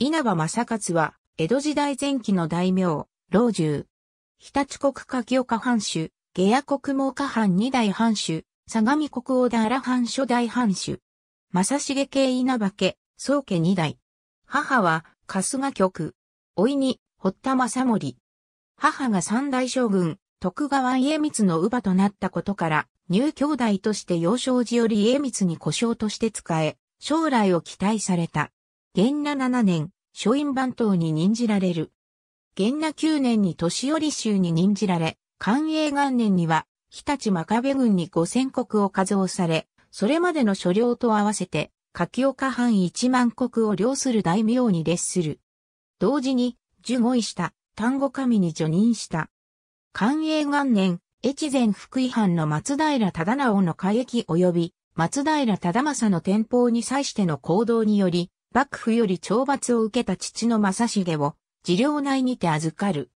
稲葉正勝は、江戸時代前期の大名、老中。日立国柿岡藩主、下屋国毛下藩二代藩主、相模国大田原藩初代藩主。正重系稲葉家、宗家二代。母は、春日局。いに、堀田正盛。母が三代将軍、徳川家光の乳母となったことから、入兄弟として幼少時より家光に故障として使え、将来を期待された。元那七年、書院番頭に任じられる。元那九年に年寄り州に任じられ、寛永元年には、日立真壁軍に五千国を加増され、それまでの所領と合わせて、柿岡藩一万国を領する大名に列する。同時に、樹五位した、丹後神に除任した。寛永元年、越前福井藩の松平忠直の改役及び松平忠政の天保に際しての行動により、幕府より懲罰を受けた父の正重を、治療内にて預かる。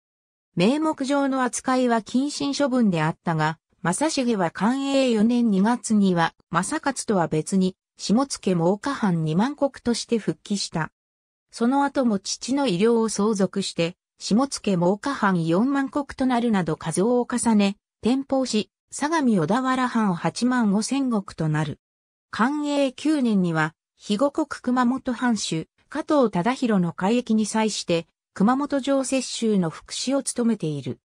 名目上の扱いは謹慎処分であったが、正重は寛永4年2月には、正勝とは別に、下野毛岡藩二万国として復帰した。その後も父の医療を相続して、下野毛岡藩四万国となるなど数を重ね、転封し、相模小田原藩八万五千国となる。寛永9年には、肥後国熊本藩主、加藤忠宏の改役に際して、熊本城接州の副使を務めている。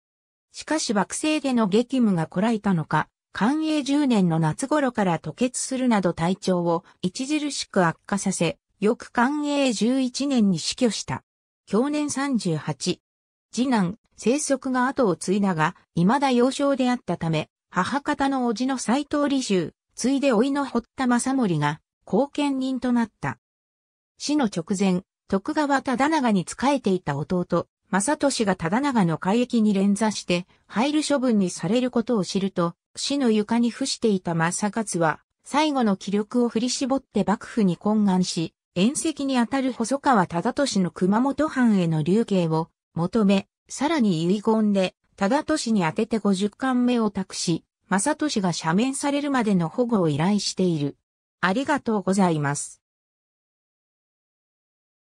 しかし惑星での激務がこらえたのか、寛永10年の夏頃から吐血するなど体調を著しく悪化させ、翌寛永11年に死去した。去年38。次男、生息が後を継いだが、未だ幼少であったため、母方の叔父の斎藤理衆、継いで老いの堀田正盛が、後見人となった。死の直前、徳川忠長に仕えていた弟、正俊が忠長の海域に連座して、入る処分にされることを知ると、死の床に伏していた正勝は、最後の気力を振り絞って幕府に懇願し、縁石にあたる細川忠俊の熊本藩への流刑を求め、さらに遺言で、忠俊に当てて50巻目を託し、正俊が赦免されるまでの保護を依頼している。ありがとうございます。